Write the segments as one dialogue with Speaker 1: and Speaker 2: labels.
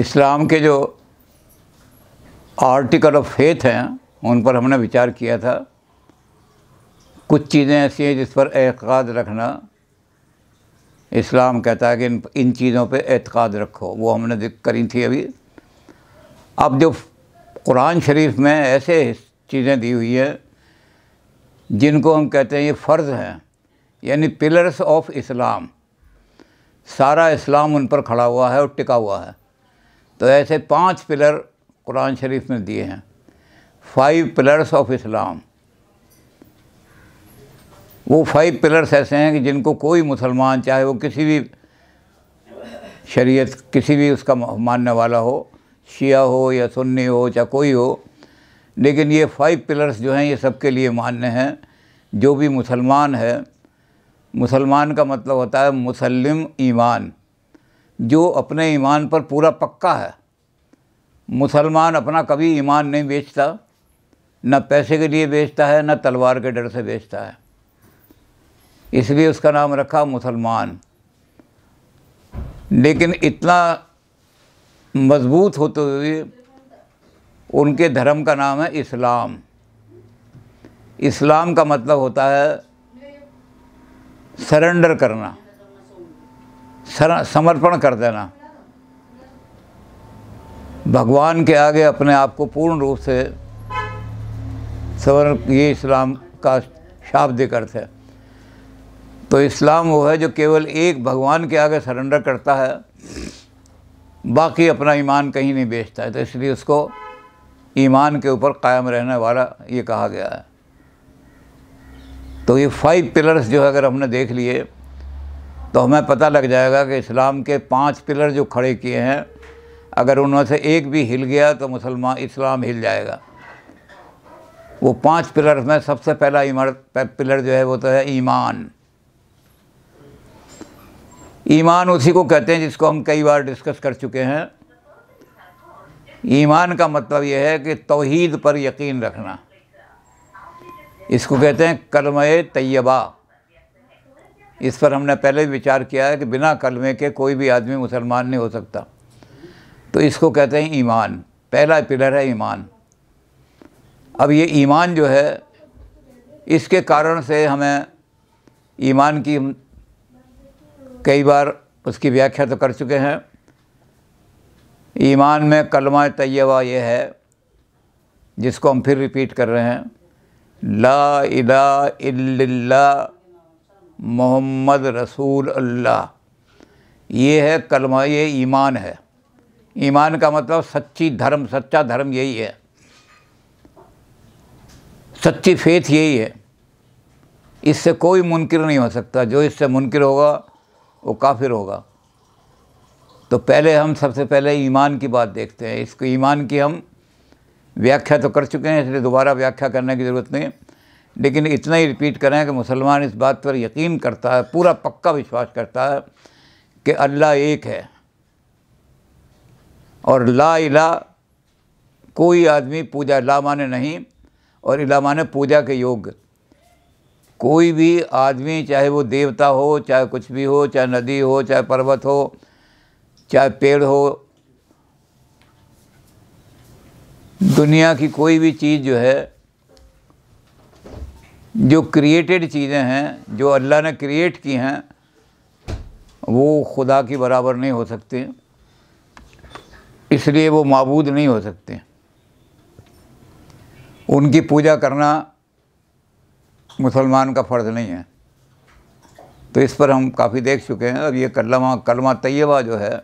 Speaker 1: इस्लाम के जो article of faith हैं उन पर हमने विचार किया था कुछ चीज़ें ऐसी हैं जिस पर एतकाद रखना इस्लाम कहता है कि इन इन चीज़ों पे एतकाद रखो वो हमने करी थी अभी अब जो कुरान शरीफ में ऐसे चीज़ें दी हुई हैं जिनको हम कहते हैं ये फ़र्ज़ हैं यानी पिलर्स ऑफ इस्लाम सारा इस्लाम उन पर खड़ा हुआ है और टिका हुआ है तो ऐसे पांच पिलर कुरान शरीफ में दिए हैं फाइव पिलर्स ऑफ इस्लाम वो फाइव पिलर्स ऐसे हैं कि जिनको कोई मुसलमान चाहे वो किसी भी शरीयत किसी भी उसका मानने वाला हो शिया हो या सुन्नी हो चाहे कोई हो लेकिन ये फाइव पिलर्स जो हैं ये सबके लिए मान्य हैं जो भी मुसलमान है मुसलमान का मतलब होता है मुसलम ईमान जो अपने ईमान पर पूरा पक्का है मुसलमान अपना कभी ईमान नहीं बेचता न पैसे के लिए बेचता है न तलवार के डर से बेचता है इसलिए उसका नाम रखा मुसलमान लेकिन इतना मजबूत होते हुए उनके धर्म का नाम है इस्लाम इस्लाम का मतलब होता है सरेंडर करना समर्पण कर देना भगवान के आगे अपने आप को पूर्ण रूप से समर्पण ये इस्लाम का शाब्दिक अर्थ है तो इस्लाम वो है जो केवल एक भगवान के आगे सरेंडर करता है बाकी अपना ईमान कहीं नहीं बेचता है तो इसलिए उसको ईमान के ऊपर कायम रहने वाला ये कहा गया है तो ये फाइव पिलर्स जो है अगर हमने देख लिए तो हमें पता लग जाएगा कि इस्लाम के पांच पिलर जो खड़े किए हैं अगर उनमें से एक भी हिल गया तो मुसलमान इस्लाम हिल जाएगा वो पांच पिलर में सबसे पहला इमर पिलर जो है वो तो है ईमान ईमान उसी को कहते हैं जिसको हम कई बार डिस्कस कर चुके हैं ईमान का मतलब यह है कि तोहीद पर यकीन रखना इसको कहते हैं कलम तैयबा इस पर हमने पहले भी विचार किया है कि बिना कलमे के कोई भी आदमी मुसलमान नहीं हो सकता तो इसको कहते हैं ईमान पहला पिलर है ईमान अब ये ईमान जो है इसके कारण से हमें ईमान की कई बार उसकी व्याख्या तो कर चुके हैं ईमान में कलमा तैयबा ये है जिसको हम फिर रिपीट कर रहे हैं ला इला इल्ला मोहम्मद रसूल अल्लाह ये है कलमा ये ईमान है ईमान का मतलब सच्ची धर्म सच्चा धर्म यही है सच्ची फेथ यही है इससे कोई मुनकर नहीं हो सकता जो इससे मुनकर होगा वो काफिर होगा तो पहले हम सबसे पहले ईमान की बात देखते हैं इसको ईमान की हम व्याख्या तो कर चुके हैं इसलिए दोबारा व्याख्या करने की ज़रूरत नहीं है लेकिन इतना ही रिपीट करें कि मुसलमान इस बात पर यकीन करता है पूरा पक्का विश्वास करता है कि अल्लाह एक है और ला इला कोई आदमी पूजा ला माने नहीं और इला माने पूजा के योग्य कोई भी आदमी चाहे वो देवता हो चाहे कुछ भी हो चाहे नदी हो चाहे पर्वत हो चाहे पेड़ हो दुनिया की कोई भी चीज़ जो है जो क्रिएटेड चीज़ें हैं जो अल्लाह ने क्रिएट की हैं वो खुदा की बराबर नहीं हो सकती इसलिए वो मबूद नहीं हो सकते उनकी पूजा करना मुसलमान का फ़र्ज़ नहीं है तो इस पर हम काफ़ी देख चुके हैं अब ये कलमा कलमा तैयबा जो है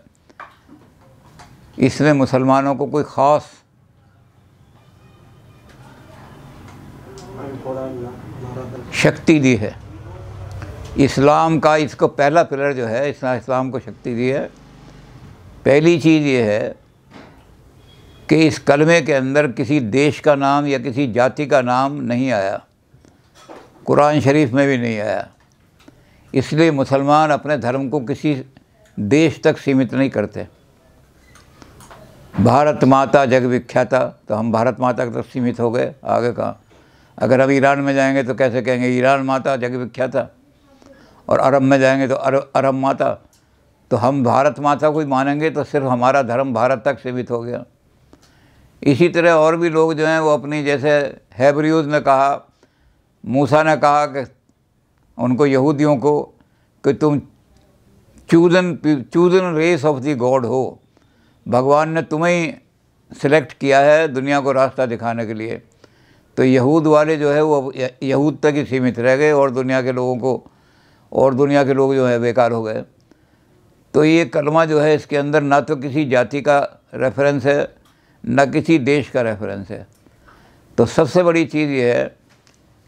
Speaker 1: इसमें मुसलमानों को कोई ख़ास शक्ति दी है इस्लाम का इसको पहला पिलर जो है इसने इस्लाम को शक्ति दी है पहली चीज़ ये है कि इस कलमे के अंदर किसी देश का नाम या किसी जाति का नाम नहीं आया कुरान शरीफ में भी नहीं आया इसलिए मुसलमान अपने धर्म को किसी देश तक सीमित नहीं करते भारत माता जग विख्याता तो हम भारत माता तक सीमित हो गए आगे कहाँ अगर हम ईरान में जाएंगे तो कैसे कहेंगे ईरान माता जग विख्यात और अरब में जाएंगे तो अरब अरब माता तो हम भारत माता को ही मानेंगे तो सिर्फ हमारा धर्म भारत तक सीमित हो गया इसी तरह और भी लोग जो हैं वो अपनी जैसे हैब्रियूज़ ने कहा मूसा ने कहा कि उनको यहूदियों को कि तुम chosen chosen race of the God हो भगवान ने तुम्हें सिलेक्ट किया है दुनिया को रास्ता दिखाने के लिए तो यहूद वाले जो है वो यहूद तक ही सीमित रह गए और दुनिया के लोगों को और दुनिया के लोग जो है बेकार हो गए तो ये कलमा जो है इसके अंदर ना तो किसी जाति का रेफरेंस है ना किसी देश का रेफरेंस है तो सबसे बड़ी चीज़ ये है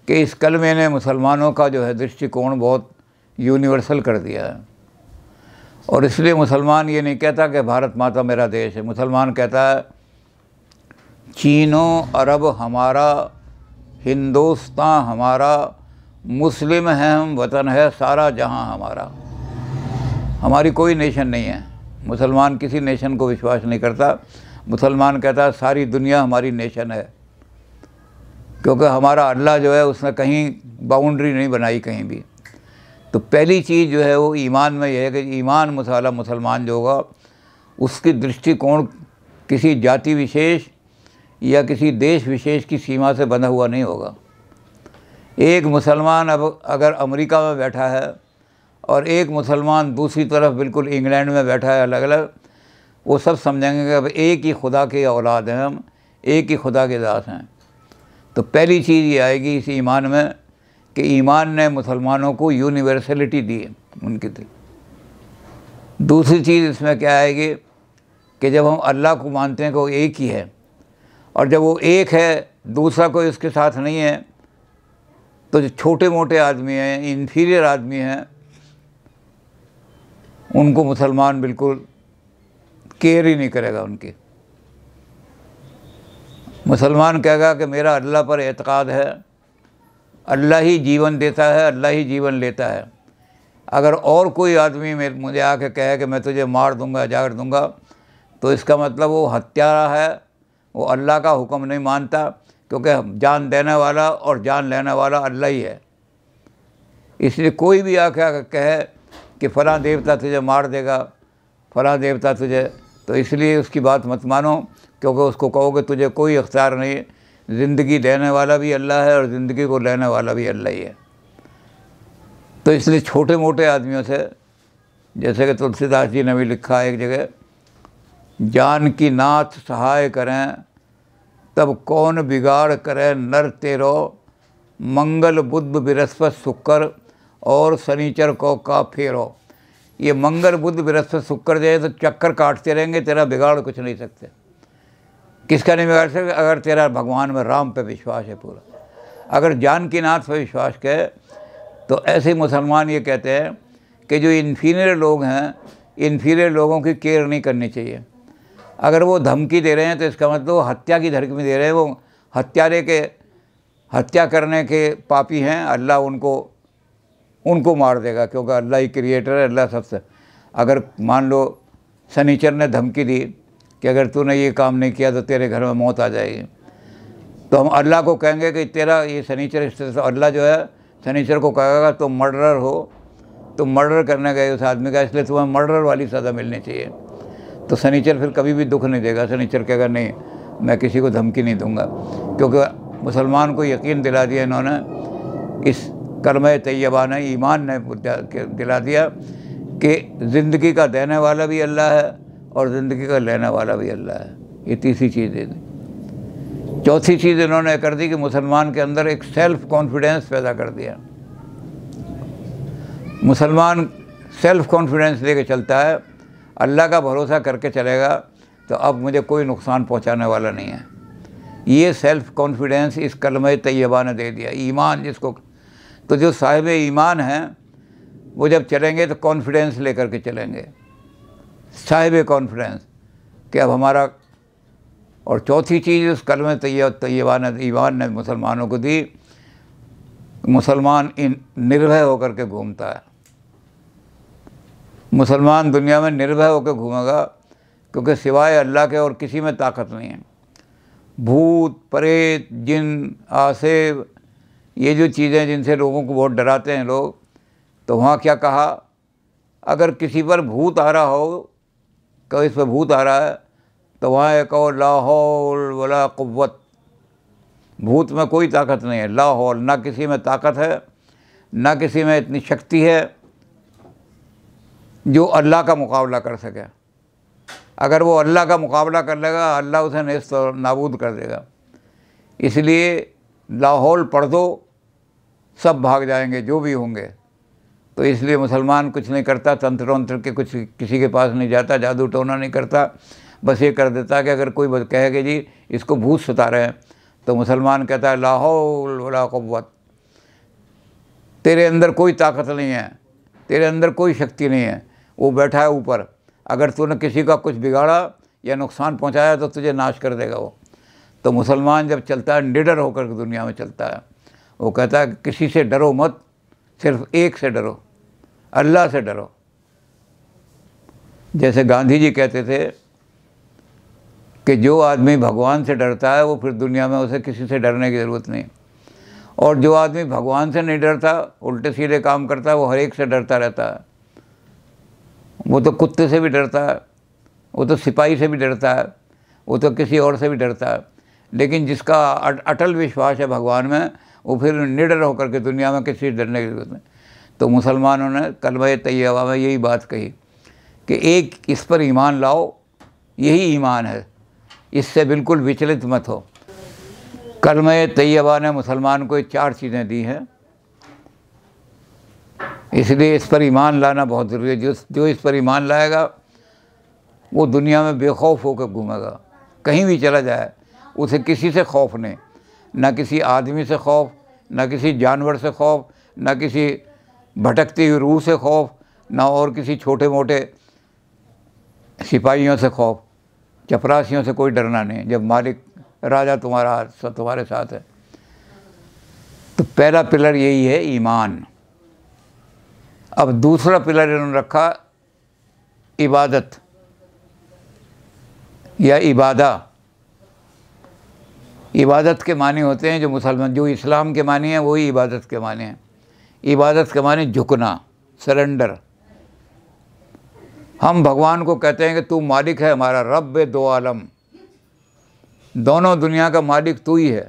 Speaker 1: कि इस कलमे ने मुसलमानों का जो है दृष्टिकोण बहुत यूनिवर्सल कर दिया है और इसलिए मुसलमान ये नहीं कहता कि भारत माता मेरा देश है मुसलमान कहता है चीनों अरब हमारा हिंदुस्तान हमारा मुस्लिम है हम वतन है सारा जहां हमारा हमारी कोई नेशन नहीं है मुसलमान किसी नेशन को विश्वास नहीं करता मुसलमान कहता है सारी दुनिया हमारी नेशन है क्योंकि हमारा अल्लाह जो है उसने कहीं बाउंड्री नहीं बनाई कहीं भी तो पहली चीज़ जो है वो ईमान में यह है कि ईमान मसाला मुसलमान जो होगा उसकी दृष्टिकोण किसी जाति विशेष या किसी देश विशेष की सीमा से बंधा हुआ नहीं होगा एक मुसलमान अब अगर अमेरिका में बैठा है और एक मुसलमान दूसरी तरफ बिल्कुल इंग्लैंड में बैठा है अलग अलग वो सब समझेंगे कि अब एक ही खुदा के औलाद हैं हम एक ही खुदा के दास हैं तो पहली चीज़ ये आएगी इस ईमान में कि ईमान ने मुसलमानों को यूनिवर्सलिटी दी है उनके दिल दूसरी चीज़ इसमें क्या आएगी कि जब हम अल्लाह को मानते हैं कि वो एक ही है और जब वो एक है दूसरा कोई उसके साथ नहीं है तो जो छोटे मोटे आदमी हैं इन्फीरियर आदमी हैं उनको मुसलमान बिल्कुल केयर ही नहीं करेगा उनकी मुसलमान कहेगा कि मेरा अल्लाह पर एतक़ाद है अल्लाह ही जीवन देता है अल्लाह ही जीवन लेता है अगर और कोई आदमी मेरे मुझे आके कहे कि मैं तुझे मार दूंगा जागर दूंगा तो इसका मतलब वो हत्यारा है वो अल्लाह का हुक्म नहीं मानता क्योंकि जान देने वाला और जान लेने वाला अल्लाह ही है इसलिए कोई भी आकर कहे कि फ़लाँ देवता तुझे मार देगा फ़लाँ देवता तुझे तो इसलिए उसकी बात मत मानो क्योंकि उसको कहोगे तुझे कोई अख्तियार नहीं ज़िंदगी देने वाला भी अल्लाह है और ज़िंदगी को लेने वाला भी अल्लाह ही है तो इसलिए छोटे मोटे आदमियों से जैसे कि तुलसीदास जी ने भी लिखा है एक जगह जान की नाथ सहाय करें तब कौन बिगाड़ करें नर तेरो मंगल बुद्ध बृहस्पत शुक्र और शनिचर को का फेरो ये मंगल बुद्ध बृहस्पत शुक्र जाए तो चक्कर काटते रहेंगे तेरा बिगाड़ कुछ नहीं सकते किसका नहीं बिगाड़ सकते अगर तेरा भगवान में राम पे विश्वास है पूरा अगर नाथ पर विश्वास करे तो ऐसे मुसलमान ये कहते हैं कि जो इन्फीरियर लोग हैं इन्फीरियर लोगों की केयर नहीं करनी चाहिए अगर वो धमकी दे रहे हैं तो इसका मतलब वो हत्या की धमकी दे रहे हैं वो हत्यारे के हत्या करने के पापी हैं अल्लाह उनको उनको मार देगा क्योंकि अल्लाह ही क्रिएटर है अल्लाह सबसे अगर मान लो सनीचर ने धमकी दी कि अगर तूने ये काम नहीं किया तो तेरे घर में मौत आ जाएगी तो हम अल्लाह को कहेंगे कि तेरा ये सनीचर इस तरह से अल्लाह जो है सनीचर को कहेगा तुम मर्डर हो तुम मर्डर करने गए उस आदमी का इसलिए तुम्हें मर्डर वाली सज़ा मिलनी चाहिए तो सनीचर फिर कभी भी दुख नहीं देगा शनिचर कहेगा नहीं मैं किसी को धमकी नहीं दूंगा क्योंकि मुसलमान को यकीन दिला दिया इन्होंने इस कर्म तैयबा ने ईमान ने दिला दिया कि ज़िंदगी का देने वाला भी अल्लाह है और ज़िंदगी का लेने वाला भी अल्लाह है ये तीसरी चीज़ दे दी चौथी चीज़ इन्होंने कर दी कि मुसलमान के अंदर एक सेल्फ कॉन्फिडेंस पैदा कर दिया मुसलमान सेल्फ कॉन्फिडेंस लेके चलता है अल्लाह का भरोसा करके चलेगा तो अब मुझे कोई नुकसान पहुंचाने वाला नहीं है ये सेल्फ़ कॉन्फिडेंस इस कलम तय्यबा ने दे दिया ईमान जिसको तो जो साहिब ईमान हैं वो जब चलेंगे तो कॉन्फिडेंस लेकर के चलेंगे साहिब कॉन्फिडेंस कि अब हमारा और चौथी चीज़ उस कलम तैयबा ने ईमान ने मुसलमानों को दी मुसलमान इन निर्भय होकर के घूमता है मुसलमान दुनिया में निर्भय होकर घूमेगा क्योंकि सिवाय अल्लाह के और किसी में ताकत नहीं है भूत प्रेत जिन आसेब ये जो चीज़ें जिनसे लोगों को बहुत डराते हैं लोग तो वहाँ क्या कहा अगर किसी पर भूत आ रहा हो कभी इस पर भूत आ रहा है तो वहाँ एक कहो लाहौल वला क़वत भूत में कोई ताकत नहीं है लाहौल ना किसी में ताकत है ना किसी में इतनी शक्ति है जो अल्लाह का मुकाबला कर सके अगर वो अल्लाह का मुकाबला कर लेगा अल्लाह उसे नस्त नाबूद कर देगा इसलिए लाहौल पढ़ दो सब भाग जाएंगे जो भी होंगे तो इसलिए मुसलमान कुछ नहीं करता तंत्र वंत्र के कुछ किसी के पास नहीं जाता जादू टोना नहीं करता बस ये कर देता कि अगर कोई कहे कि जी इसको भूत सता रहे हैं तो मुसलमान कहता है लाहौल वला क़वत तेरे अंदर कोई ताकत नहीं है तेरे अंदर कोई शक्ति नहीं है वो बैठा है ऊपर अगर तूने किसी का कुछ बिगाड़ा या नुकसान पहुंचाया तो तुझे नाश कर देगा वो तो मुसलमान जब चलता है निडर होकर के दुनिया में चलता है वो कहता है कि किसी से डरो मत सिर्फ एक से डरो अल्लाह से डरो जैसे गांधी जी कहते थे कि जो आदमी भगवान से डरता है वो फिर दुनिया में उसे किसी से डरने की ज़रूरत नहीं और जो आदमी भगवान से नहीं डरता उल्टे सीधे काम करता है वो हर एक से डरता रहता है वो तो कुत्ते से भी डरता है वो तो सिपाही से भी डरता है वो तो किसी और से भी डरता है लेकिन जिसका अटल विश्वास है भगवान में वो फिर निडर होकर के दुनिया में किसी डरने की जरूरत नहीं तो मुसलमानों ने कलमा तैयबा में यही बात कही कि एक इस पर ईमान लाओ यही ईमान है इससे बिल्कुल विचलित मत हो कलम तैयबा ने मुसलमान को चार चीज़ें दी हैं इसलिए इस पर ईमान लाना बहुत ज़रूरी है जो जो इस पर ईमान लाएगा वो दुनिया में बेखौफ होकर घूमेगा कहीं भी चला जाए उसे किसी से खौफ नहीं ना किसी आदमी से खौफ ना किसी जानवर से खौफ ना किसी भटकती हुई रूह से खौफ ना और किसी छोटे मोटे सिपाहियों से खौफ चपरासियों से कोई डरना नहीं जब मालिक राजा तुम्हारा तुम्हारे साथ है तो पहला पिलर यही है ईमान अब दूसरा पिलर इन्होंने रखा इबादत या इबादा इबादत के माने होते हैं जो मुसलमान जो इस्लाम के माने हैं वही इबादत के माने हैं इबादत के माने झुकना सरेंडर हम भगवान को कहते हैं कि तू मालिक है हमारा रब दो आलम दोनों दुनिया का मालिक तू ही है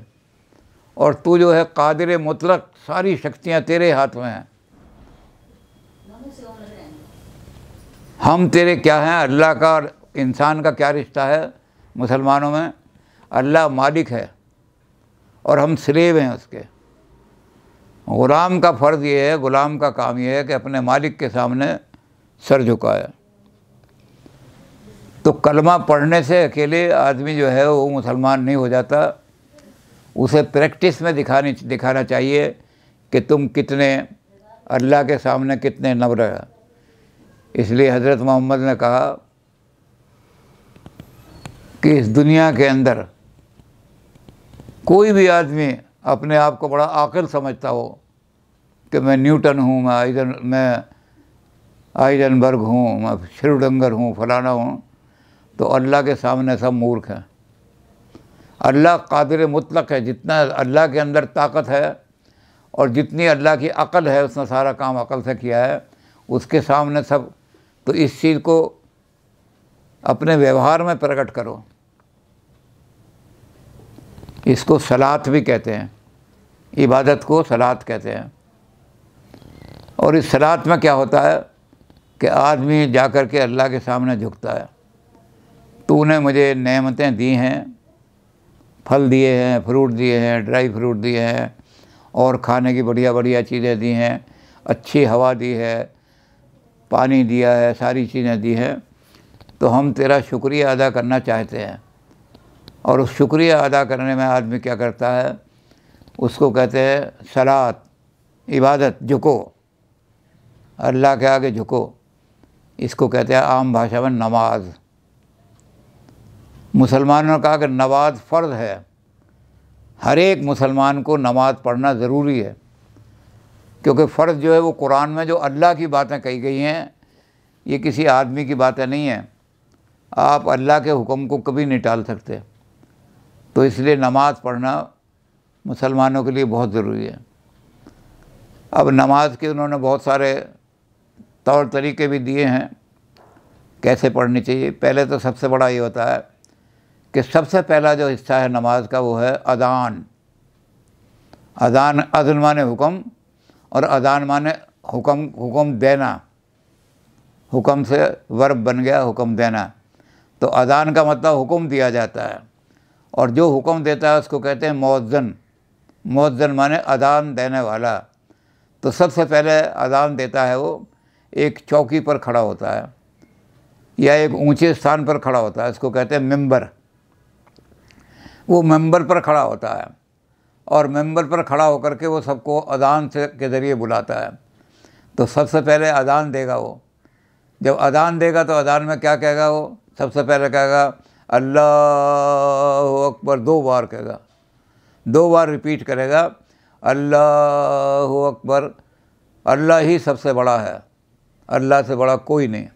Speaker 1: और तू जो है कादिर मुतलक सारी शक्तियाँ तेरे हाथ में हैं हम तेरे क्या हैं अल्लाह का और इंसान का क्या रिश्ता है मुसलमानों में अल्लाह मालिक है और हम स्लेव हैं उसके ग़ुलाम का फ़र्ज़ ये है ग़ुलाम का काम ये है कि अपने मालिक के सामने सर झुकाए तो कलमा पढ़ने से अकेले आदमी जो है वो मुसलमान नहीं हो जाता उसे प्रैक्टिस में दिखानी दिखाना चाहिए कि तुम कितने अल्लाह के सामने कितने नम्र हैं इसलिए हज़रत मोहम्मद ने कहा कि इस दुनिया के अंदर कोई भी आदमी अपने आप को बड़ा आकल समझता हो कि मैं न्यूटन हूँ मैं आइजन मैं आइजनबर्ग हूँ मैं श्रोडंगर हूँ फलाना हूँ तो अल्लाह के सामने सब मूर्ख हैं अल्लाह कादिर मुतलक है जितना अल्लाह के अंदर ताकत है और जितनी अल्लाह की अकल है उसने सारा काम अकल से किया है उसके सामने सब तो इस चीज़ को अपने व्यवहार में प्रकट करो इसको सलात भी कहते हैं इबादत को सलात कहते हैं और इस सलात में क्या होता है कि आदमी जा कर के अल्लाह के सामने झुकता है तूने मुझे नेमतें दी हैं फल दिए हैं फ्रूट दिए हैं ड्राई फ्रूट दिए हैं और खाने की बढ़िया बढ़िया चीज़ें दी हैं अच्छी हवा दी है पानी दिया है सारी चीज़ें दी हैं तो हम तेरा शुक्रिया अदा करना चाहते हैं और उस शुक्रिया अदा करने में आदमी क्या करता है उसको कहते हैं सलात इबादत झुको अल्लाह के आगे झुको इसको कहते हैं आम भाषा में नमाज मुसलमानों ने कहा कि नमाज फ़र्ज़ है हर एक मुसलमान को नमाज़ पढ़ना ज़रूरी है क्योंकि फ़र्ज जो है वो कुरान में जो अल्लाह की बातें कही गई हैं ये किसी आदमी की बातें नहीं हैं आप अल्लाह के हुक्म को कभी नहीं टाल सकते तो इसलिए नमाज़ पढ़ना मुसलमानों के लिए बहुत ज़रूरी है अब नमाज के उन्होंने बहुत सारे तौर तरीके भी दिए हैं कैसे पढ़नी चाहिए पहले तो सबसे बड़ा ये होता है कि सबसे पहला जो हिस्सा है नमाज का वो है अजान अजान अजनवान हुक्म और अदान माने हुक्म हुक्म देना हुक्म से वर्ब बन गया हुक्म देना तो अदान का मतलब हुक्म दिया जाता है और जो हुक्म देता है उसको कहते हैं मौजन मौजन माने अदान देने वाला तो सबसे पहले अदान देता है वो एक चौकी पर खड़ा होता है या एक ऊंचे स्थान पर खड़ा होता है इसको कहते हैं मेंबर वो मेंबर पर खड़ा होता है और मेंबर पर खड़ा होकर के वो सबको अदान से के ज़रिए बुलाता है तो सबसे पहले अदान देगा वो जब अदान देगा तो अदान में क्या कहेगा वो सबसे पहले कहेगा अल्लाह अकबर दो बार कहेगा दो बार रिपीट करेगा अल्लाह अकबर अल्लाह ही सबसे बड़ा है अल्लाह से बड़ा कोई नहीं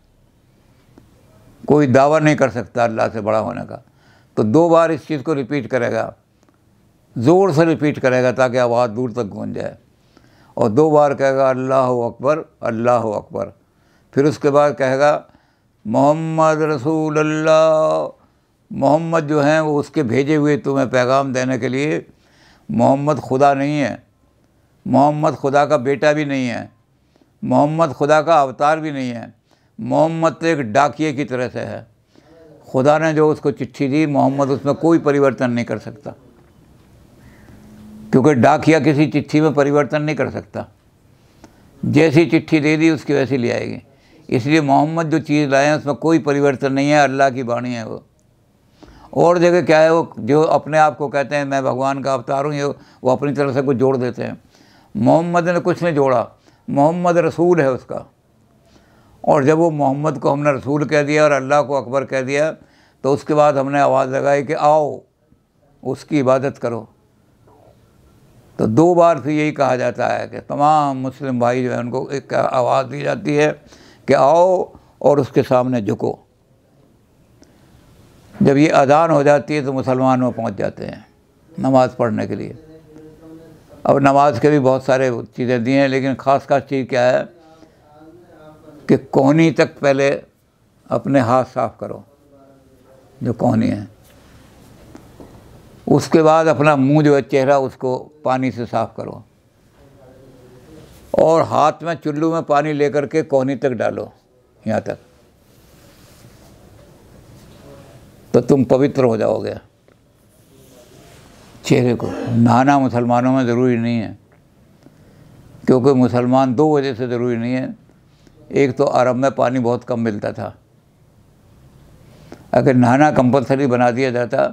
Speaker 1: कोई दावा नहीं कर सकता अल्लाह से बड़ा होने का तो दो बार इस चीज़ को रिपीट करेगा ज़ोर से रिपीट करेगा ताकि आवाज़ दूर तक गूंज जाए और दो बार कहेगा अल्लाह अकबर अल्लाह अकबर फिर उसके बाद कहेगा मोहम्मद रसूल अल्लाह मोहम्मद जो हैं वो उसके भेजे हुए तुम्हें पैगाम देने के लिए मोहम्मद खुदा नहीं है मोहम्मद खुदा का बेटा भी नहीं है मोहम्मद खुदा का अवतार भी नहीं है मोहम्मद तो एक डाकिए की तरह से है खुदा ने जो उसको चिट्ठी दी मोहम्मद उसमें कोई परिवर्तन नहीं कर सकता क्योंकि डाकिया किसी चिट्ठी में परिवर्तन नहीं कर सकता जैसी चिट्ठी दे दी उसकी वैसी ले आएगी इसलिए मोहम्मद जो चीज़ लाए हैं उसमें कोई परिवर्तन नहीं है अल्लाह की बाणी है वो और जगह क्या है वो जो अपने आप को कहते हैं मैं भगवान का अवतार हूँ ये वो अपनी तरह से कुछ जोड़ देते हैं मोहम्मद ने कुछ नहीं जोड़ा मोहम्मद रसूल है उसका और जब वो मोहम्मद को हमने रसूल कह दिया और अल्लाह को अकबर कह दिया तो उसके बाद हमने आवाज़ लगाई कि आओ उसकी इबादत करो तो दो बार फिर यही कहा जाता है कि तमाम मुस्लिम भाई जो है उनको एक आवाज़ दी जाती है कि आओ और उसके सामने झुको जब ये अजान हो जाती है तो मुसलमान वो पहुँच जाते हैं नमाज़ पढ़ने के लिए अब नमाज के भी बहुत सारे चीज़ें दी हैं लेकिन ख़ास खास चीज़ क्या है कि कोहनी तक पहले अपने हाथ साफ करो जो कोहनी है उसके बाद अपना मुंह जो है चेहरा उसको पानी से साफ करो और हाथ में चुल्लू में पानी लेकर के कोहनी तक डालो यहाँ तक तो तुम पवित्र हो जाओगे चेहरे को नहाना मुसलमानों में ज़रूरी नहीं है क्योंकि मुसलमान दो वजह से ज़रूरी नहीं है एक तो अरब में पानी बहुत कम मिलता था अगर नहाना कंपलसरी बना दिया जाता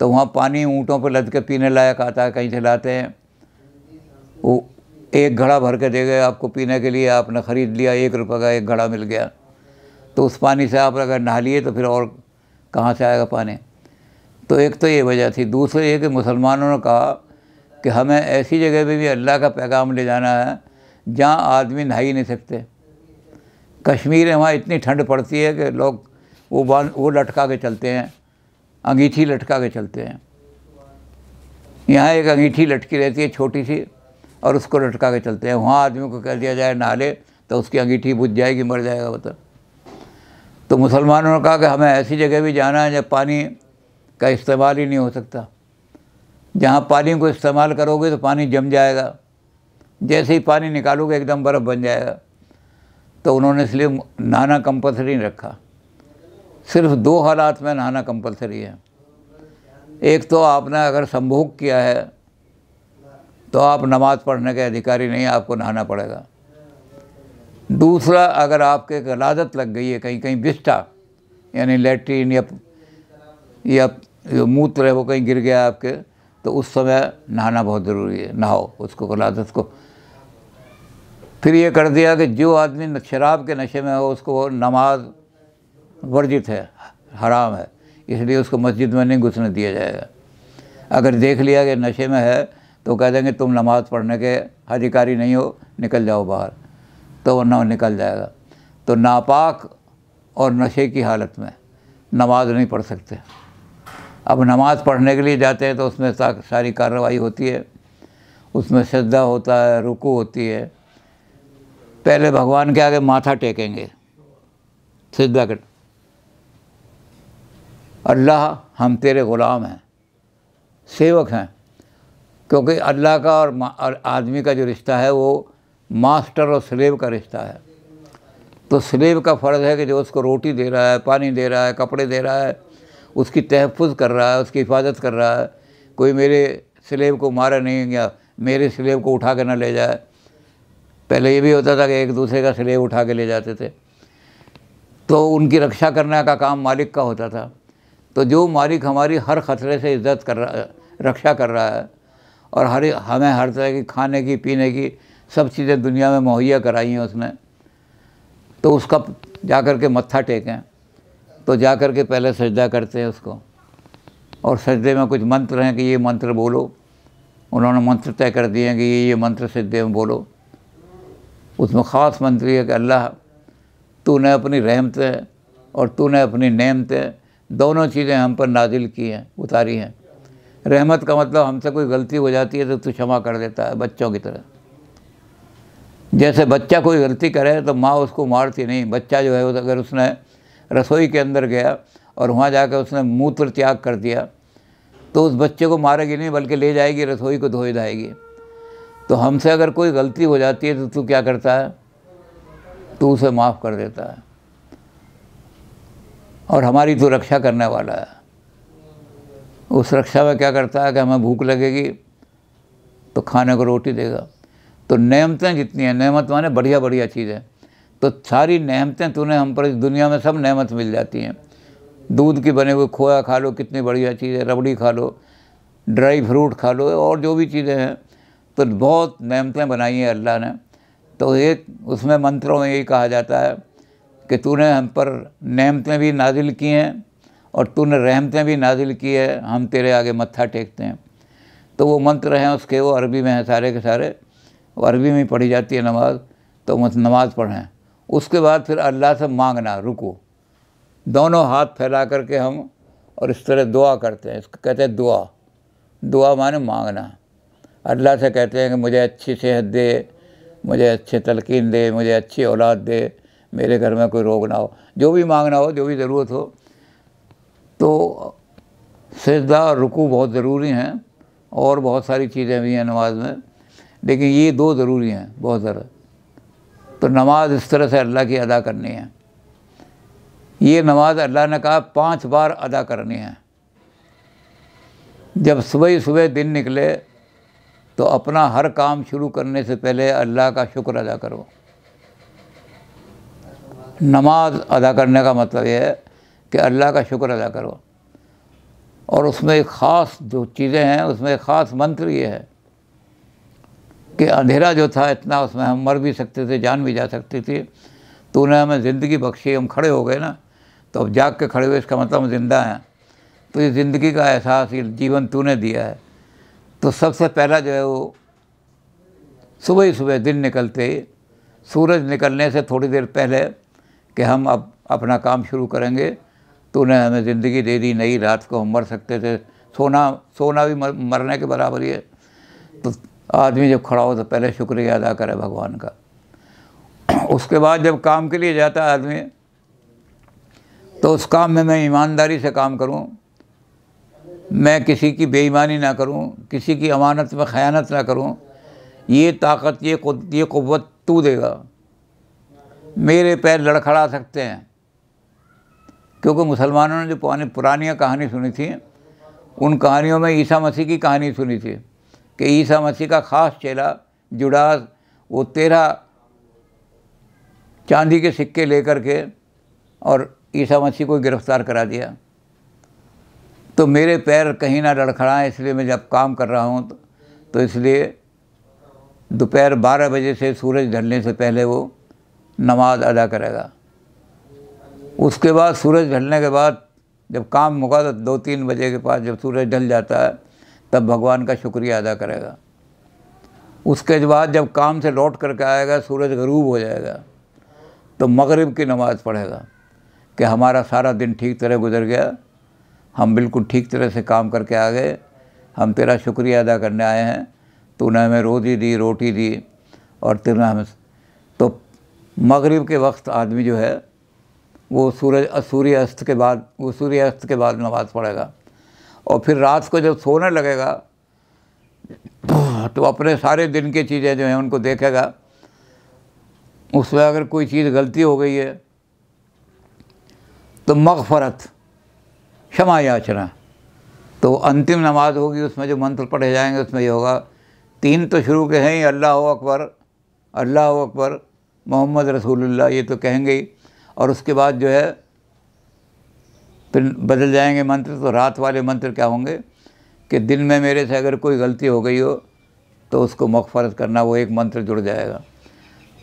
Speaker 1: तो वहाँ पानी ऊँटों पर लद के पीने लायक आता है कहीं से लाते हैं वो एक घड़ा भर के दे गए आपको पीने के लिए आपने ख़रीद लिया एक रुपये का एक घड़ा मिल गया तो उस पानी से आप अगर नहा लिए तो फिर और कहाँ से आएगा पानी तो एक तो ये वजह थी दूसरी ये कि मुसलमानों ने कहा कि हमें ऐसी जगह पर भी अल्लाह का पैगाम ले जाना है जहाँ आदमी नहा ही नहीं सकते कश्मीर है वहाँ इतनी ठंड पड़ती है कि लोग वो बाल वो लटका के चलते हैं अंगीठी लटका के चलते हैं यहाँ एक अंगीठी लटकी रहती है छोटी सी और उसको लटका के चलते हैं वहाँ आदमी को कह दिया जाए नहाले तो उसकी अंगीठी बुझ जाएगी मर जाएगा बता तो मुसलमानों ने कहा कि हमें ऐसी जगह भी जाना है जब पानी का इस्तेमाल ही नहीं हो सकता जहाँ पानी को इस्तेमाल करोगे तो पानी जम जाएगा जैसे ही पानी निकालोगे एकदम बर्फ़ बन जाएगा तो उन्होंने इसलिए नहाना कंपल्सरी रखा सिर्फ दो हालात में नहाना कंपलसरी है एक तो आपने अगर संभोग किया है तो आप नमाज़ पढ़ने के अधिकारी नहीं आपको नहाना पड़ेगा दूसरा अगर आपके गलादत लग गई है कहीं कहीं बिस्टा यानी लेट्रीन या या जो मूत्र है वो कहीं गिर गया आपके तो उस समय नहाना बहुत ज़रूरी है नहाओ उसको गलादत को फिर ये कर दिया कि जो आदमी शराब के नशे में हो उसको नमाज वर्जित है हराम है इसलिए उसको मस्जिद में नहीं घुसने दिया जाएगा अगर देख लिया कि नशे में है तो कह देंगे तुम नमाज़ पढ़ने के अधिकारी नहीं हो निकल जाओ बाहर तो वरना ना निकल जाएगा तो नापाक और नशे की हालत में नमाज नहीं पढ़ सकते अब नमाज़ पढ़ने के लिए जाते हैं तो उसमें सारी कार्रवाई होती है उसमें सजदा होता है रुकू होती है पहले भगवान के आगे माथा टेकेंगे सजदा कर अल्लाह हम तेरे ग़ुलाम हैं सेवक हैं क्योंकि अल्लाह का और, आदमी का जो रिश्ता है वो मास्टर और स्लेब का रिश्ता है तो स्लेब का फ़र्ज़ है कि जो उसको रोटी दे रहा है पानी दे रहा है कपड़े दे रहा है उसकी तहफ़ कर रहा है उसकी हिफाजत कर रहा है कोई मेरे स्लेब को मारा नहीं या मेरे स्लेब को उठा के ना ले जाए पहले ये भी होता था कि एक दूसरे का स्लेब उठा के ले जाते थे तो उनकी रक्षा करने का काम मालिक का होता था तो जो मालिक हमारी हर खतरे से इज्जत कर रहा रक्षा कर रहा है और हर हमें हर तरह की खाने की पीने की सब चीज़ें दुनिया में मुहैया कराई हैं उसने तो उसका जा कर के मत्था टेकें तो जा कर के पहले सजदा करते हैं उसको और सजदे में कुछ मंत्र हैं कि ये मंत्र बोलो उन्होंने मंत्र तय कर दिए हैं कि ये ये मंत्र सजदे में बोलो उसमें ख़ास मंत्र है कि अल्लाह तूने अपनी रहमतें और तूने अपनी नेमतें दोनों चीज़ें हम पर नाजिल की हैं उतारी हैं रहमत का मतलब हमसे कोई गलती हो जाती है तो तू क्षमा कर देता है बच्चों की तरह जैसे बच्चा कोई गलती करे तो माँ उसको मारती नहीं बच्चा जो है वो अगर उसने रसोई के अंदर गया और वहाँ जाकर उसने मूत्र त्याग कर दिया तो उस बच्चे को मारेगी नहीं बल्कि ले जाएगी रसोई को धोए धाएगी तो हमसे अगर कोई गलती हो जाती है तो तू क्या करता है तू उसे माफ़ कर देता है और हमारी तो रक्षा करने वाला है उस रक्षा में क्या करता है कि हमें भूख लगेगी तो खाने को रोटी देगा तो नेमतें जितनी हैं नेमत माने बढ़िया बढ़िया चीज़ें तो सारी नेमतें तूने हम पर इस दुनिया में सब नेमत मिल जाती हैं दूध की बने हुए खोया खा लो कितनी बढ़िया चीज़ है रबड़ी खा लो ड्राई फ्रूट खा लो और जो भी चीज़ें हैं तो बहुत नेमतें बनाई हैं अल्लाह ने तो एक उसमें मंत्रों में यही कहा जाता है कि तूने हम पर नहमतें भी नाजिल की हैं और तूने रहमतें भी नाजिल की है हम तेरे आगे मत्था टेकते हैं तो वो मंत्र हैं उसके वो अरबी में हैं सारे के सारे वो अरबी में पढ़ी जाती है नमाज तो नमाज़ पढ़ें उसके बाद फिर अल्लाह से मांगना रुको दोनों हाथ फैला करके हम और इस तरह दुआ करते हैं इसको कहते हैं दुआ दुआ माने मांगना अल्लाह से कहते हैं कि मुझे अच्छी सेहत दे मुझे अच्छे तलकिन दे मुझे अच्छी औलाद दे मेरे घर में कोई रोग ना हो जो भी मांगना हो जो भी ज़रूरत हो तो सजदा और रुकू बहुत ज़रूरी हैं और बहुत सारी चीज़ें भी हैं नमाज में लेकिन ये दो ज़रूरी हैं बहुत ज़्यादा तो नमाज इस तरह से अल्लाह की अदा करनी है ये नमाज़ अल्लाह ने कहा पांच बार अदा करनी है जब सुबह ही सुबह दिन निकले तो अपना हर काम शुरू करने से पहले अल्लाह का शुक्र अदा करो नमाज अदा करने का मतलब यह है कि अल्लाह का शुक्र अदा करो और उसमें एक ख़ास जो चीज़ें हैं उसमें एक ख़ास मंत्र ये है कि अंधेरा जो था इतना उसमें हम मर भी सकते थे जान भी जा सकती थी तूने हमें ज़िंदगी बख्शी हम खड़े हो गए ना तो अब जाग के खड़े हुए इसका मतलब हम जिंदा हैं तो ये ज़िंदगी का एहसास ये जीवन तूने दिया है तो सबसे पहला जो है वो सुबह ही सुबह दिन निकलते ही सूरज निकलने से थोड़ी देर पहले कि हम अब अपना काम शुरू करेंगे तूने हमें ज़िंदगी दे दी नई रात को हम मर सकते थे सोना सोना भी मर, मरने के बराबर ही है तो आदमी जब खड़ा हो तो पहले शुक्रिया अदा करे भगवान का उसके बाद जब काम के लिए जाता है आदमी तो उस काम में मैं ईमानदारी से काम करूं मैं किसी की बेईमानी ना करूं किसी की अमानत में ख़यानत ना करूं ये ताकत ये ये क़वत तू देगा मेरे पैर लड़खड़ा सकते हैं क्योंकि मुसलमानों ने जो पुरानी पुरानियाँ कहानी सुनी थी उन कहानियों में ईसा मसीह की कहानी सुनी थी कि ईसा मसीह का ख़ास चेला जुड़ास वो तेरह चांदी के सिक्के लेकर के और ईसा मसीह को गिरफ्तार करा दिया तो मेरे पैर कहीं ना है इसलिए मैं जब काम कर रहा हूँ तो, तो इसलिए दोपहर 12 बजे से सूरज ढलने से पहले वो नमाज अदा करेगा उसके बाद सूरज ढलने के बाद जब काम मुका तो दो तीन बजे के पास जब सूरज ढल जाता है तब भगवान का शुक्रिया अदा करेगा उसके बाद जब काम से लौट करके आएगा सूरज गरूब हो जाएगा तो मगरिब की नमाज़ पढ़ेगा कि हमारा सारा दिन ठीक तरह गुजर गया हम बिल्कुल ठीक तरह से काम करके आ गए हम तेरा शुक्रिया अदा करने आए हैं तूने हमें रोज़ी दी रोटी दी और तूने हमें मगरिब के वक्त आदमी जो है वो सूरज सूर्य अस्त के बाद वो सूर्य अस्त के बाद नमाज़ पढ़ेगा और फिर रात को जब सोने लगेगा तो अपने सारे दिन की चीज़ें जो हैं उनको देखेगा उसमें अगर कोई चीज़ गलती हो गई है तो मगफरत क्षमा याचना तो अंतिम नमाज होगी उसमें जो मंत्र पढ़े जाएंगे उसमें ये होगा तीन तो शुरू के हैं ही अल्लाह अकबर अल्लाह अकबर मोहम्मद रसूलुल्लाह ये तो कहेंगे ही और उसके बाद जो है फिर बदल जाएंगे मंत्र तो रात वाले मंत्र क्या होंगे कि दिन में मेरे से अगर कोई गलती हो गई हो तो उसको मगफरत करना वो एक मंत्र जुड़ जाएगा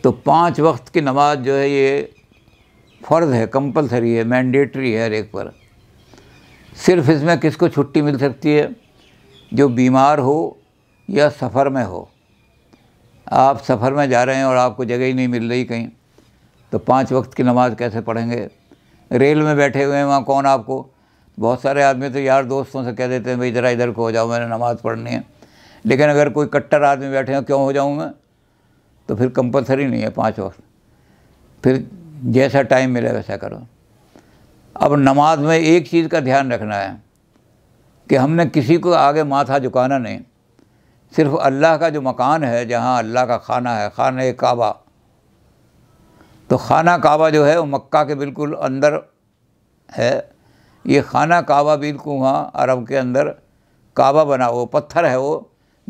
Speaker 1: तो पांच वक्त की नमाज जो है ये फ़र्ज़ है कंपलसरी है मैंडेटरी है हर एक पर सिर्फ इसमें किसको छुट्टी मिल सकती है जो बीमार हो या सफ़र में हो आप सफ़र में जा रहे हैं और आपको जगह ही नहीं मिल रही कहीं तो पाँच वक्त की नमाज़ कैसे पढ़ेंगे रेल में बैठे हुए हैं वहाँ कौन आपको बहुत सारे आदमी तो यार दोस्तों से कह देते हैं भाई ज़रा इधर को हो जाओ मैंने नमाज़ पढ़नी है लेकिन अगर कोई कट्टर आदमी बैठे हो क्यों हो जाऊँ मैं तो फिर कंपलसरी नहीं है पाँच वक्त फिर जैसा टाइम मिले वैसा करो अब नमाज में एक चीज़ का ध्यान रखना है कि हमने किसी को आगे माथा झुकाना नहीं सिर्फ अल्लाह का जो मकान है जहाँ अल्लाह का खाना है खाना काबा तो खाना काबा जो है वो मक्का के बिल्कुल अंदर है ये खाना काबा बिल्कुल वहाँ अरब के अंदर काबा बना वो पत्थर है वो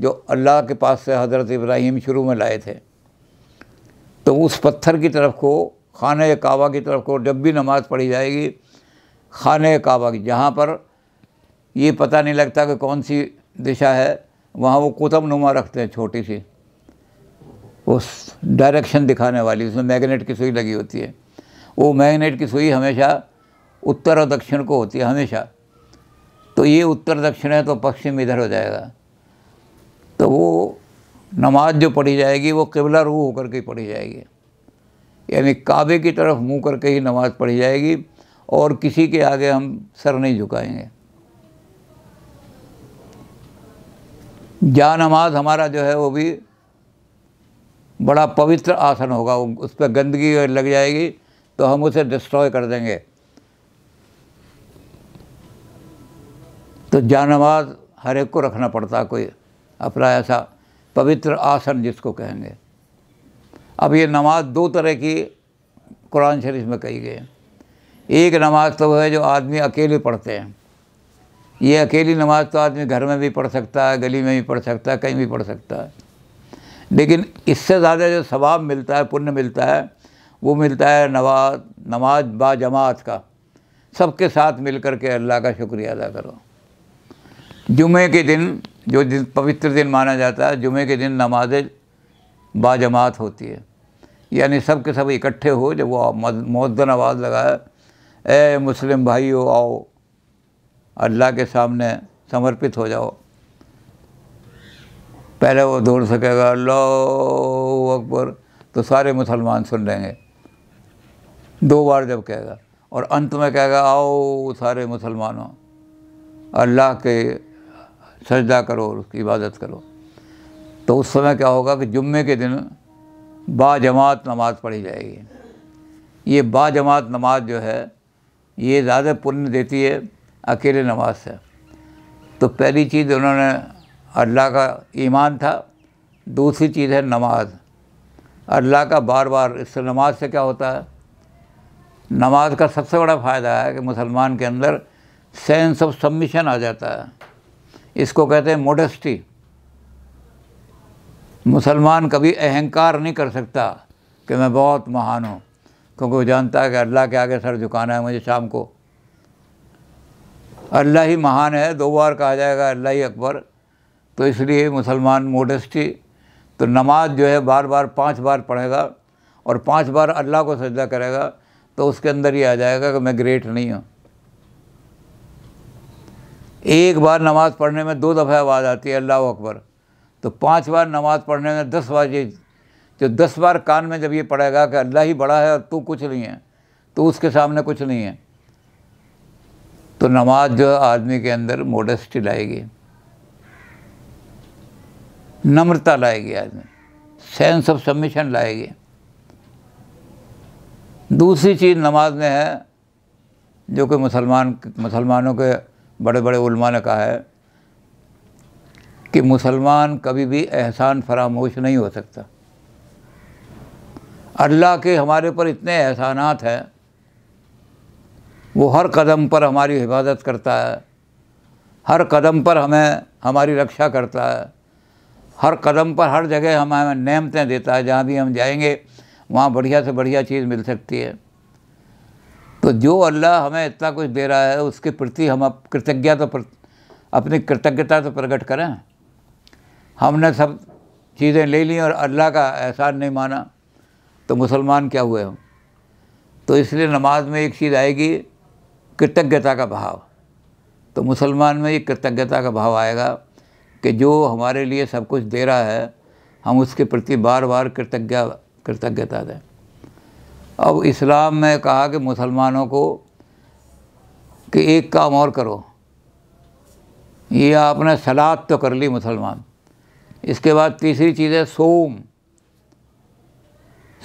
Speaker 1: जो अल्लाह के पास से हज़रत इब्राहिम शुरू में लाए थे तो उस पत्थर की तरफ को खान काबा की तरफ को जब भी नमाज़ पढ़ी जाएगी खान काबा की जहाँ पर ये पता नहीं लगता कि कौन सी दिशा है वहाँ वो कुतुब नुमा रखते हैं छोटी सी उस डायरेक्शन दिखाने वाली उसमें मैग्नेट की सुई लगी होती है वो मैग्नेट की सुई हमेशा उत्तर और दक्षिण को होती है हमेशा तो ये उत्तर दक्षिण है तो पश्चिम इधर हो जाएगा तो वो नमाज जो पढ़ी जाएगी वो किबला रू होकर के पढ़ी जाएगी यानी काबे की तरफ मुंह करके ही नमाज़ पढ़ी जाएगी और किसी के आगे हम सर नहीं झुकाएंगे जा नमाज हमारा जो है वो भी बड़ा पवित्र आसन होगा उस पर गंदगी लग जाएगी तो हम उसे डिस्ट्रॉय कर देंगे तो जा नमाज हर एक को रखना पड़ता कोई अपना ऐसा पवित्र आसन जिसको कहेंगे अब ये नमाज दो तरह की कुरान शरीफ में कही गई है एक नमाज तो वह है जो आदमी अकेले पढ़ते हैं ये अकेली नमाज तो आदमी घर में भी पढ़ सकता है गली में भी पढ़ सकता है कहीं भी पढ़ सकता है लेकिन इससे ज़्यादा जो सवाब मिलता है पुण्य मिलता है वो मिलता है नवाज नमाज जमात का सबके साथ मिल कर के अल्लाह का शुक्रिया अदा करो जुमे के दिन जो दिन पवित्र दिन माना जाता है जुमे के दिन नमाज बाजमात होती है यानी सब के सब इकट्ठे हो जब वो मौदन आवाज़ लगाए ए मुस्लिम भाइयों आओ अल्लाह के सामने समर्पित हो जाओ पहले वो दौड़ सकेगा अल्लाह अकबर तो सारे मुसलमान सुन लेंगे दो बार जब कहेगा और अंत में कहेगा आओ सारे मुसलमानों अल्लाह के सजदा करो और उसकी इबादत करो तो उस समय क्या होगा कि जुम्मे के दिन बाजमात नमाज़ पढ़ी जाएगी ये बाजमात नमाज जो है ये ज़्यादा पुण्य देती है अकेले नमाज से तो पहली चीज़ उन्होंने अल्लाह का ईमान था दूसरी चीज़ है नमाज अल्लाह का बार बार इससे नमाज से क्या होता है नमाज का सबसे बड़ा फ़ायदा है कि मुसलमान के अंदर सेंस ऑफ सबमिशन आ जाता है इसको कहते हैं मोडेस्टी मुसलमान कभी अहंकार नहीं कर सकता कि मैं बहुत महान हूँ क्योंकि वो जानता है कि अल्लाह के आगे सर झुकाना है मुझे शाम को अल्लाह ही महान है दो बार कहा जाएगा अल्लाह ही अकबर तो इसलिए मुसलमान मोडस्टी तो नमाज जो है बार बार पांच बार पढ़ेगा और पांच बार अल्लाह को सजदा करेगा तो उसके अंदर ही आ जाएगा कि मैं ग्रेट नहीं हूँ एक बार नमाज़ पढ़ने में दो दफ़ा आवाज़ आती है अल्लाह अकबर तो पांच बार नमाज़ पढ़ने में दस बार ये जो दस बार कान में जब ये पढ़ेगा कि अल्लाह ही बड़ा है और तू कुछ नहीं है तो उसके सामने कुछ नहीं है तो नमाज जो है आदमी के अंदर मोडस्टी लाएगी नम्रता लाएगी आदमी सेंस ऑफ सबमिशन लाएगी दूसरी चीज़ नमाज में है जो कि मुसलमान मुसलमानों के बड़े बड़े उलमा ने कहा है कि मुसलमान कभी भी एहसान फरामोश नहीं हो सकता अल्लाह के हमारे ऊपर इतने एहसानात हैं वो हर कदम पर हमारी हिफाजत करता है हर कदम पर हमें हमारी रक्षा करता है हर कदम पर हर जगह हम हमें नेमतें देता है जहाँ भी हम जाएंगे वहाँ बढ़िया से बढ़िया चीज़ मिल सकती है तो जो अल्लाह हमें इतना कुछ दे रहा है उसके प्रति हम अप कृतज्ञता तो प्र, अपनी कृतज्ञता तो प्रकट करें हमने सब चीज़ें ले ली और अल्लाह का एहसान नहीं माना तो मुसलमान क्या हुए हम तो इसलिए नमाज में एक चीज़ आएगी कृतज्ञता का भाव तो मुसलमान में ये कृतज्ञता का भाव आएगा कि जो हमारे लिए सब कुछ दे रहा है हम उसके प्रति बार बार कृतज्ञ कृतज्ञता दें अब इस्लाम में कहा कि मुसलमानों को कि एक काम और करो ये आपने सलाद तो कर ली मुसलमान इसके बाद तीसरी चीज़ है सोम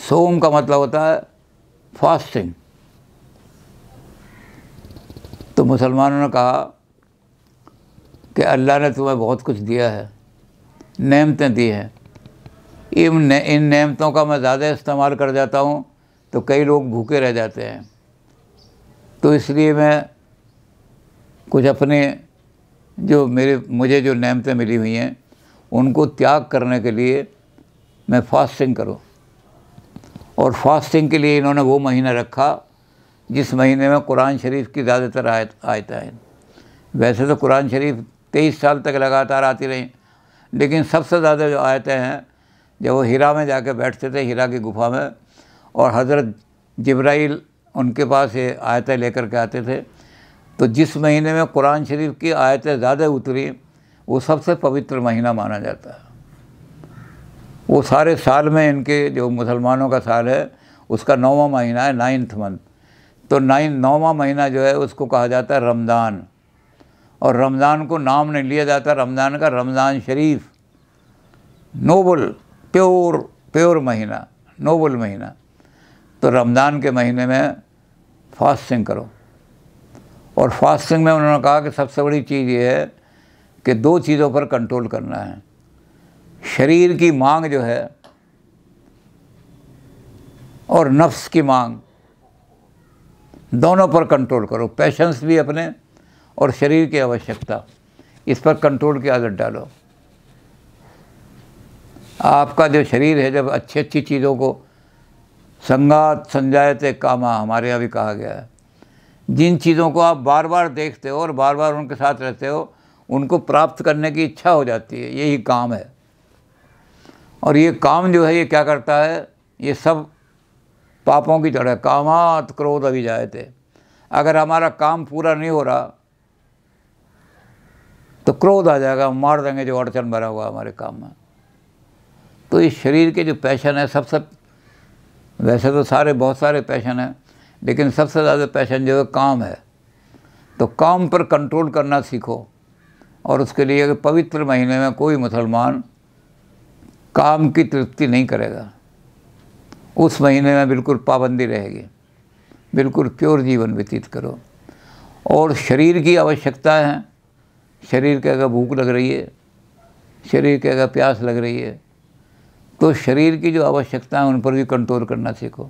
Speaker 1: सोम का मतलब होता है फास्टिंग मुसलमानों ने कहा कि अल्लाह ने तुम्हें बहुत कुछ दिया है नेमतें दी हैं इन ने, इन नेमतों का मैं ज़्यादा इस्तेमाल कर जाता हूँ तो कई लोग भूखे रह जाते हैं तो इसलिए मैं कुछ अपने जो मेरे मुझे जो नेमतें मिली हुई हैं उनको त्याग करने के लिए मैं फास्टिंग करूँ और फास्टिंग के लिए इन्होंने वो महीना रखा जिस महीने में कुरान शरीफ की ज़्यादातर आयत आयतें आए वैसे तो कुरान शरीफ तेईस साल तक लगातार आती रहीं लेकिन सबसे ज़्यादा जो आयतें हैं जब वो हीरा में जाके बैठते थे हीरा की गुफा में और हज़रत जब्राइल उनके पास ये आयतें लेकर के आते थे तो जिस महीने में कुरान शरीफ की आयतें ज़्यादा उतरी वो सबसे पवित्र महीना माना जाता है वो सारे साल में इनके जो मुसलमानों का साल है उसका नौवा महीना है नाइन्थ मंथ तो नाइन नौवा महीना जो है उसको कहा जाता है रमज़ान और रमज़ान को नाम नहीं लिया जाता रमज़ान का रमज़ान शरीफ नोबल प्योर प्योर महीना नोबल महीना तो रमज़ान के महीने में फास्टिंग करो और फास्टिंग में उन्होंने कहा कि सबसे बड़ी चीज़ ये है कि दो चीज़ों पर कंट्रोल करना है शरीर की मांग जो है और नफ्स की मांग दोनों पर कंट्रोल करो पैशंस भी अपने और शरीर की आवश्यकता इस पर कंट्रोल की आदत डालो आपका जो शरीर है जब अच्छी अच्छी चीज़ों को संगात संजायत कामा हमारे यहाँ भी कहा गया है जिन चीज़ों को आप बार बार देखते हो और बार बार उनके साथ रहते हो उनको प्राप्त करने की इच्छा हो जाती है यही काम है और ये काम जो है ये क्या करता है ये सब पापों की तरह कामात क्रोध अभी जाए थे अगर हमारा काम पूरा नहीं हो रहा तो क्रोध आ जाएगा हम मार देंगे जो अड़चन भरा हुआ हमारे काम में तो इस शरीर के जो पैशन है सबसे सब, वैसे तो सारे बहुत सारे पैशन हैं लेकिन सबसे ज़्यादा पैशन जो है काम है तो काम पर कंट्रोल करना सीखो और उसके लिए पवित्र महीने में कोई मुसलमान काम की तृप्ति नहीं करेगा उस महीने में बिल्कुल पाबंदी रहेगी बिल्कुल प्योर जीवन व्यतीत करो और शरीर की आवश्यकता है शरीर के अगर भूख लग रही है शरीर के अगर प्यास लग रही है तो शरीर की जो आवश्यकता है उन पर भी कंट्रोल करना सीखो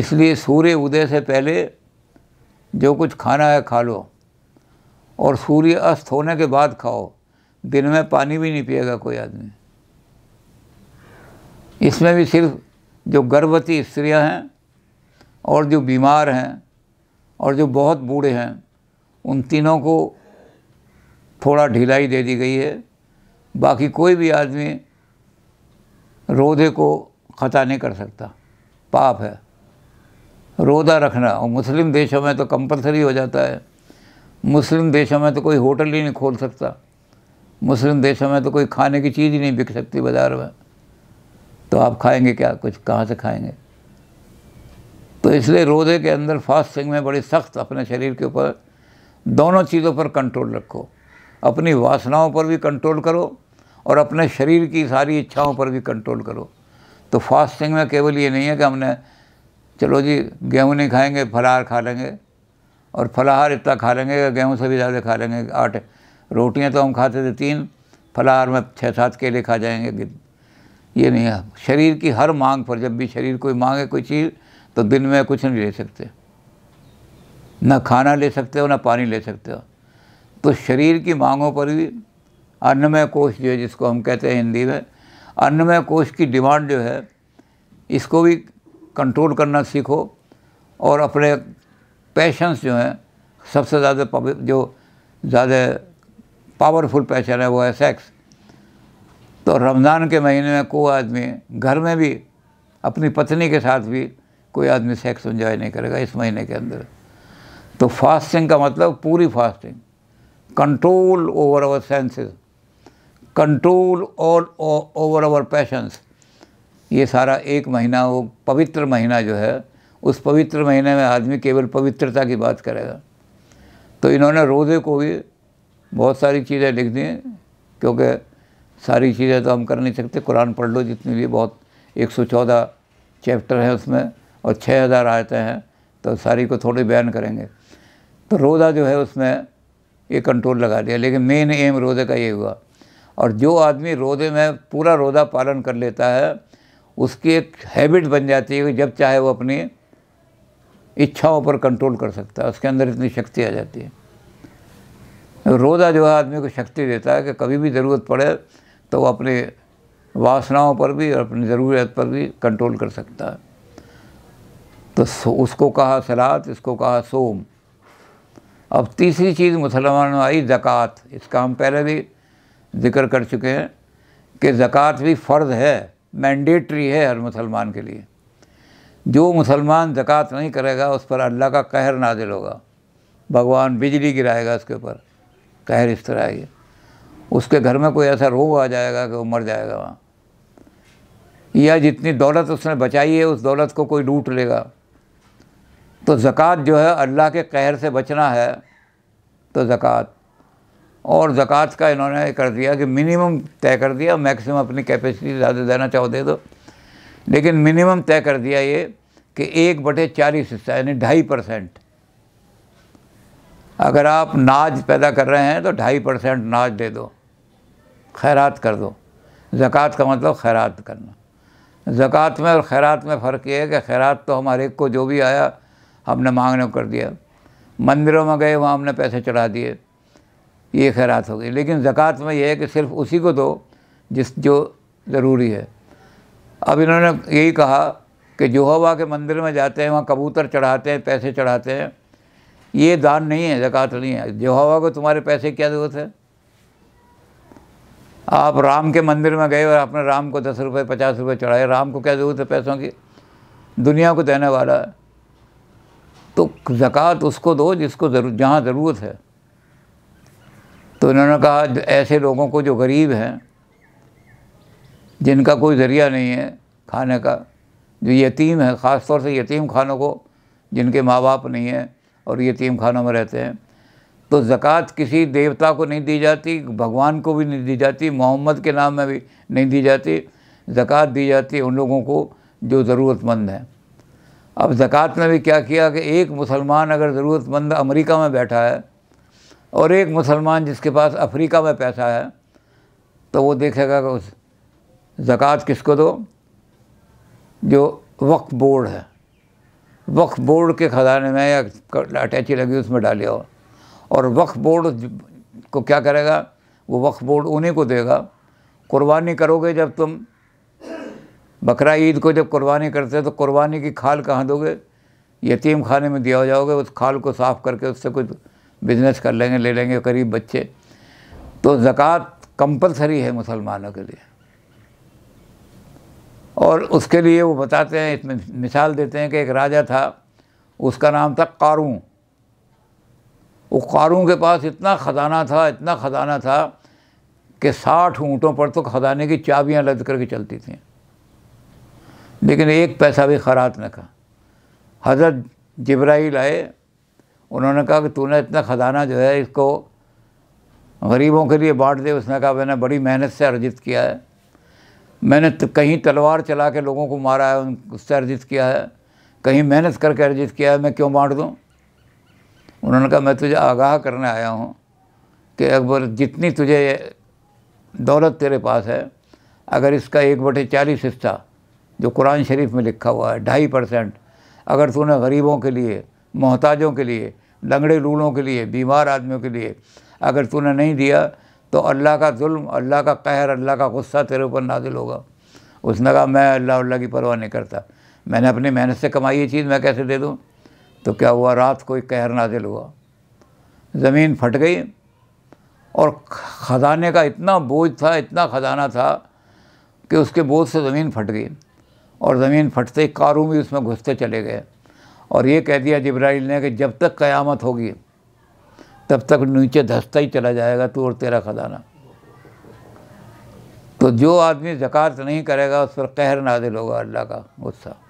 Speaker 1: इसलिए सूर्य उदय से पहले जो कुछ खाना है खा लो और सूर्य अस्त होने के बाद खाओ दिन में पानी भी नहीं पिएगा कोई आदमी इसमें भी सिर्फ जो गर्भवती स्त्रियां हैं और जो बीमार हैं और जो बहुत बूढ़े हैं उन तीनों को थोड़ा ढिलाई दे दी गई है बाकी कोई भी आदमी रोधे को ख़ता नहीं कर सकता पाप है रोदा रखना और मुस्लिम देशों में तो कंपलसरी हो जाता है मुस्लिम देशों में तो कोई होटल ही नहीं खोल सकता मुस्लिम देशों में तो कोई खाने की चीज़ ही नहीं बिक सकती बाज़ार में तो आप खाएंगे क्या कुछ कहाँ से खाएंगे तो इसलिए रोज़े के अंदर फास्टिंग में बड़ी सख्त अपने शरीर के ऊपर दोनों चीज़ों पर कंट्रोल रखो अपनी वासनाओं पर भी कंट्रोल करो और अपने शरीर की सारी इच्छाओं पर भी कंट्रोल करो तो फास्टिंग में केवल ये नहीं है कि हमने चलो जी गेहूँ नहीं खाएंगे फलाहार खा लेंगे और फलाहार इतना खा लेंगे गेहूँ से भी ज़्यादा खा लेंगे आठ रोटियाँ तो हम खाते थे तीन फलाहार में छः सात केले खा जाएंगे ये नहीं है शरीर की हर मांग पर जब भी शरीर कोई मांगे कोई चीज़ तो दिन में कुछ नहीं ले सकते ना खाना ले सकते हो ना पानी ले सकते हो तो शरीर की मांगों पर भी अन्नमय कोष जो है जिसको हम कहते हैं हिंदी में अन्नमय कोष की डिमांड जो है इसको भी कंट्रोल करना सीखो और अपने पैशंस जो हैं सबसे ज़्यादा जो ज़्यादा पावरफुल पैशन है वो है सेक्स तो रमज़ान के महीने में कोई आदमी घर में भी अपनी पत्नी के साथ भी कोई आदमी सेक्स इन्जॉय नहीं करेगा इस महीने के अंदर तो फास्टिंग का मतलब पूरी fasting control over our senses control all over our passions ये सारा एक महीना वो पवित्र महीना जो है उस पवित्र महीने में आदमी केवल पवित्रता की बात करेगा तो इन्होंने रोज़े को भी बहुत सारी चीज़ें लिख दी क्योंकि सारी चीज़ें तो हम कर नहीं सकते कुरान पढ़ लो जितनी भी बहुत एक सौ चौदह चैप्टर हैं उसमें और छः हज़ार आयतें हैं तो सारी को थोड़ी बयान करेंगे तो रोज़ा जो है उसमें ये कंट्रोल लगा दिया लेकिन मेन एम रोज़े का ये हुआ और जो आदमी रोज़े में पूरा रोज़ा पालन कर लेता है उसकी एक हैबिट बन जाती है कि जब चाहे वो अपनी इच्छाओं पर कंट्रोल कर सकता है उसके अंदर इतनी शक्ति आ जाती है रोज़ा जो है आदमी को शक्ति देता है कि कभी भी ज़रूरत पड़े तो वो अपने वासनाओं पर भी और अपनी ज़रूरत पर भी कंट्रोल कर सकता है तो उसको कहा सलात इसको कहा सोम अब तीसरी चीज़ मुसलमान में आई ज़क़़त इसका हम पहले भी जिक्र कर चुके हैं कि ज़क़़त भी फ़र्ज़ है मैंडेटरी है हर मुसलमान के लिए जो मुसलमान ज़क़़त नहीं करेगा उस पर अल्लाह का कहर नाजिल होगा भगवान बिजली गिराएगा उसके ऊपर कहर इस तरह आएगी उसके घर में कोई ऐसा रोग आ जाएगा कि वो मर जाएगा वहाँ या जितनी दौलत उसने बचाई है उस दौलत को कोई लूट लेगा तो ज़क़़त जो है अल्लाह के कहर से बचना है तो ज़क़़त और ज़क़़त का इन्होंने कर दिया कि मिनिमम तय कर दिया मैक्सिमम अपनी कैपेसिटी ज़्यादा देना चाहो दे दो लेकिन मिनिमम तय कर दिया ये कि एक बटे चालीस हिस्सा यानी ढाई परसेंट अगर आप नाज पैदा कर रहे हैं तो ढाई परसेंट नाज दे दो खैरात कर दो ज़क़़त का मतलब खैरात करना ज़क़़त में और खैरात में फ़र्क ये है कि खैरात तो हमारे को जो भी आया हमने मांगने कर दिया मंदिरों में गए वहाँ हमने पैसे चढ़ा दिए ये खैरात हो गई लेकिन ज़क़़त में यह है कि सिर्फ उसी को दो जिस जो ज़रूरी है अब इन्होंने यही कहा कि जोहवा के मंदिर में जाते हैं वहाँ कबूतर चढ़ाते हैं पैसे चढ़ाते हैं ये दान नहीं है ज़क़़त नहीं है जोहवा को तुम्हारे पैसे क्या ज़रूरत है आप राम के मंदिर में गए और आपने राम को दस रुपये पचास रुपये चढ़ाए राम को क्या ज़रूरत है पैसों की दुनिया को देने वाला है तो ज़क़़त उसको दो जिसको ज़रूर जहाँ ज़रूरत है तो उन्होंने कहा ऐसे लोगों को जो गरीब हैं जिनका कोई ज़रिया नहीं है खाने का जो यतीम है ख़ास तौर से यतीम खानों को जिनके माँ बाप नहीं हैं और यतीम खानों में रहते हैं तो ज़क़़त किसी देवता को नहीं दी जाती भगवान को भी नहीं दी जाती मोहम्मद के नाम में भी नहीं दी जाती ज़क़़त दी जाती है उन लोगों को जो ज़रूरतमंद हैं अब ज़क़़त में भी क्या किया कि एक मुसलमान अगर ज़रूरतमंद अमेरिका में बैठा है और एक मुसलमान जिसके पास अफ्रीका में पैसा है तो वो देखेगा कि उस ज़क़़त किस दो जो वक्फ बोर्ड है वक्फ बोर्ड के ख़जाने में या अटैची लगी उसमें डाले और और वक्फ बोर्ड को क्या करेगा वो वक्फ बोर्ड उन्हीं को देगा कुर्बानी करोगे जब तुम बकरा ईद को जब कुर्बानी करते हो तो कुर्बानी की खाल कहाँ दोगे यतीम खाने में दिया जाओगे उस खाल को साफ़ करके उससे कुछ बिजनेस कर लेंगे ले लेंगे करीब बच्चे तो ज़क़़त कंपलसरी है मुसलमानों के लिए और उसके लिए वो बताते हैं इसमें मिसाल देते हैं कि एक राजा था उसका नाम था कारू वो कारों के पास इतना ख़जाना था इतना ख़जाना था कि साठ ऊँटों पर तो ख़जाने की चाबियाँ लद करके चलती थी लेकिन एक पैसा भी खरात न का हज़रत जब्राइल आए उन्होंने कहा कि तूने इतना ख़जाना जो है इसको गरीबों के लिए बांट दे उसने कहा मैंने बड़ी मेहनत से अर्जित किया है मैंने तो कहीं तलवार चला के लोगों को मारा है उससे अर्जित किया है कहीं मेहनत करके अर्जित किया है मैं क्यों बांट दूँ उन्होंने कहा मैं तुझे आगाह करने आया हूँ कि अकबर जितनी तुझे दौलत तेरे पास है अगर इसका एक बटे चालीस हिस्सा जो कुरान शरीफ में लिखा हुआ है ढाई परसेंट अगर तूने गरीबों के लिए मोहताजों के लिए लंगड़े लूलों के लिए बीमार आदमियों के लिए अगर तूने नहीं दिया तो अल्लाह का जुल्म अल्लाह का कहर अल्लाह का गुस्सा तेरे ऊपर नाजिल होगा उसने कहा मैं अल्लाह अल्लाह की परवाह नहीं करता मैंने अपनी मेहनत से कमाई ये चीज़ मैं कैसे दे दूँ तो क्या हुआ रात को एक कहर नाजिल हुआ ज़मीन फट गई और खजाने का इतना बोझ था इतना खजाना था कि उसके बोझ से ज़मीन फट गई और ज़मीन फटते ही कारू भी उसमें घुसते चले गए और ये कह दिया जब्राइल ने कि जब तक क़यामत होगी तब तक नीचे धसता ही चला जाएगा तू और तेरा खजाना तो जो आदमी जक़ात नहीं करेगा उस पर कहर नादिल होगा अल्लाह का गुस्सा